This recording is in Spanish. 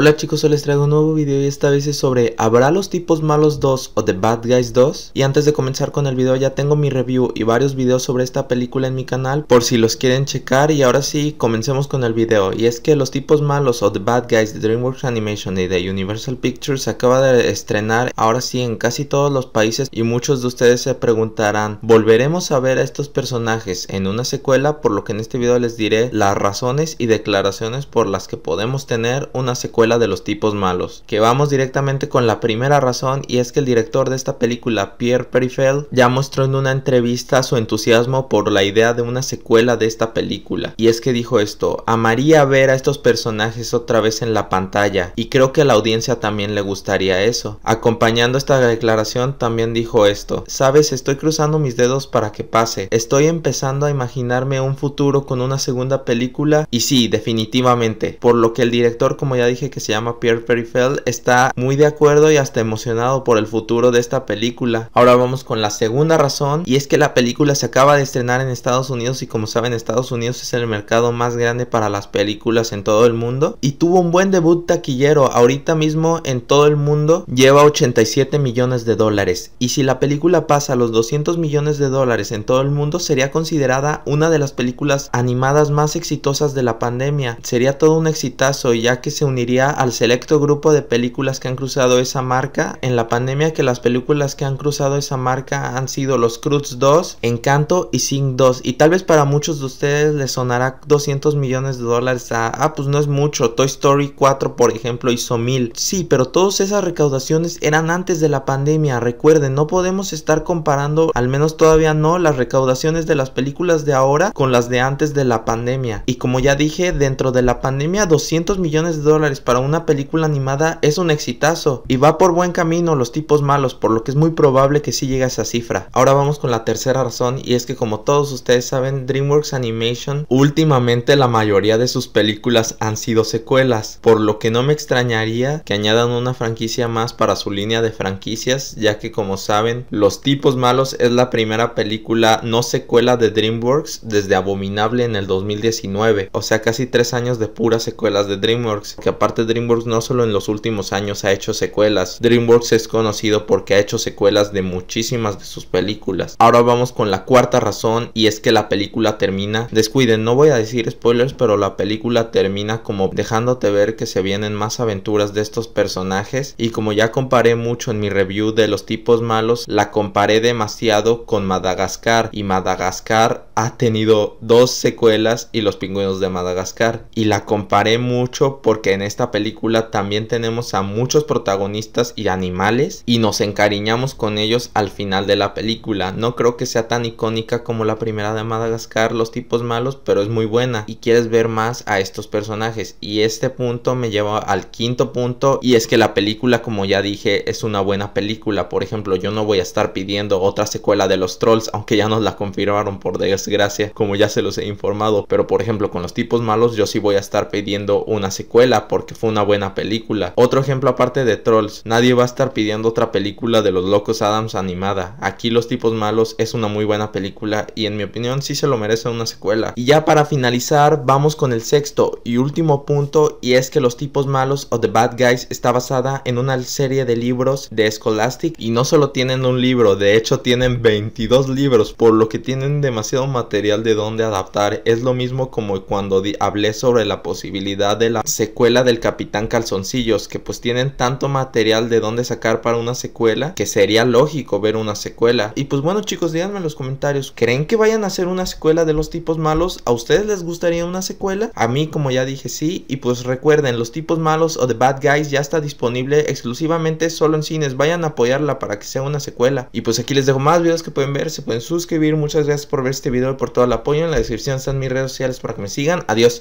Hola chicos, hoy les traigo un nuevo video y esta vez es sobre ¿Habrá los tipos malos 2 o The Bad Guys 2? Y antes de comenzar con el video ya tengo mi review y varios videos sobre esta película en mi canal por si los quieren checar y ahora sí comencemos con el video y es que los tipos malos o The Bad Guys de DreamWorks Animation y de Universal Pictures acaba de estrenar ahora sí en casi todos los países y muchos de ustedes se preguntarán ¿volveremos a ver a estos personajes en una secuela? Por lo que en este video les diré las razones y declaraciones por las que podemos tener una secuela de Los tipos malos, que vamos directamente con la primera razón y es que el director de esta película, Pierre Perifel, ya mostró en una entrevista su entusiasmo por la idea de una secuela de esta película. Y es que dijo esto, amaría ver a estos personajes otra vez en la pantalla y creo que a la audiencia también le gustaría eso. Acompañando esta declaración también dijo esto, sabes, estoy cruzando mis dedos para que pase, estoy empezando a imaginarme un futuro con una segunda película y sí, definitivamente, por lo que el director como ya dije que se llama Pierre Perifel, está muy de acuerdo y hasta emocionado por el futuro de esta película. Ahora vamos con la segunda razón y es que la película se acaba de estrenar en Estados Unidos y como saben Estados Unidos es el mercado más grande para las películas en todo el mundo y tuvo un buen debut taquillero. Ahorita mismo en todo el mundo lleva 87 millones de dólares y si la película pasa a los 200 millones de dólares en todo el mundo sería considerada una de las películas animadas más exitosas de la pandemia. Sería todo un exitazo ya que se uniría al selecto grupo de películas que han cruzado esa marca en la pandemia que las películas que han cruzado esa marca han sido Los Cruz 2, Encanto y Sing 2 y tal vez para muchos de ustedes les sonará 200 millones de dólares a ah, ah pues no es mucho, Toy Story 4 por ejemplo hizo mil, sí pero todas esas recaudaciones eran antes de la pandemia, recuerden no podemos estar comparando al menos todavía no las recaudaciones de las películas de ahora con las de antes de la pandemia y como ya dije dentro de la pandemia 200 millones de dólares para una película animada es un exitazo y va por buen camino los tipos malos, por lo que es muy probable que sí llegue a esa cifra. Ahora vamos con la tercera razón y es que como todos ustedes saben, DreamWorks Animation últimamente la mayoría de sus películas han sido secuelas, por lo que no me extrañaría que añadan una franquicia más para su línea de franquicias, ya que como saben, Los tipos malos es la primera película no secuela de DreamWorks desde Abominable en el 2019, o sea casi tres años de puras secuelas de DreamWorks, que aparte DreamWorks no solo en los últimos años ha hecho secuelas, DreamWorks es conocido porque ha hecho secuelas de muchísimas de sus películas. Ahora vamos con la cuarta razón y es que la película termina, descuiden, no voy a decir spoilers, pero la película termina como dejándote ver que se vienen más aventuras de estos personajes y como ya comparé mucho en mi review de los tipos malos, la comparé demasiado con Madagascar y Madagascar ha tenido dos secuelas y los pingüinos de Madagascar y la comparé mucho porque en esta película también tenemos a muchos protagonistas y animales y nos encariñamos con ellos al final de la película. No creo que sea tan icónica como la primera de Madagascar, los tipos malos, pero es muy buena y quieres ver más a estos personajes. Y este punto me lleva al quinto punto y es que la película, como ya dije, es una buena película. Por ejemplo, yo no voy a estar pidiendo otra secuela de los trolls, aunque ya nos la confirmaron por desgracia, como ya se los he informado. Pero por ejemplo, con los tipos malos yo sí voy a estar pidiendo una secuela porque fue una buena película. Otro ejemplo aparte de Trolls, nadie va a estar pidiendo otra película de los locos Adams animada. Aquí Los tipos malos es una muy buena película y en mi opinión sí se lo merece una secuela. Y ya para finalizar, vamos con el sexto y último punto y es que Los tipos malos o The Bad Guys está basada en una serie de libros de Scholastic y no solo tienen un libro, de hecho tienen 22 libros, por lo que tienen demasiado material de donde adaptar. Es lo mismo como cuando hablé sobre la posibilidad de la secuela del capítulo Capitán Calzoncillos, que pues tienen tanto material de dónde sacar para una secuela, que sería lógico ver una secuela. Y pues bueno chicos, díganme en los comentarios, ¿creen que vayan a hacer una secuela de los tipos malos? ¿A ustedes les gustaría una secuela? A mí como ya dije sí, y pues recuerden, los tipos malos o The Bad Guys ya está disponible exclusivamente solo en cines, vayan a apoyarla para que sea una secuela. Y pues aquí les dejo más videos que pueden ver, se pueden suscribir, muchas gracias por ver este video y por todo el apoyo, en la descripción están mis redes sociales para que me sigan, adiós.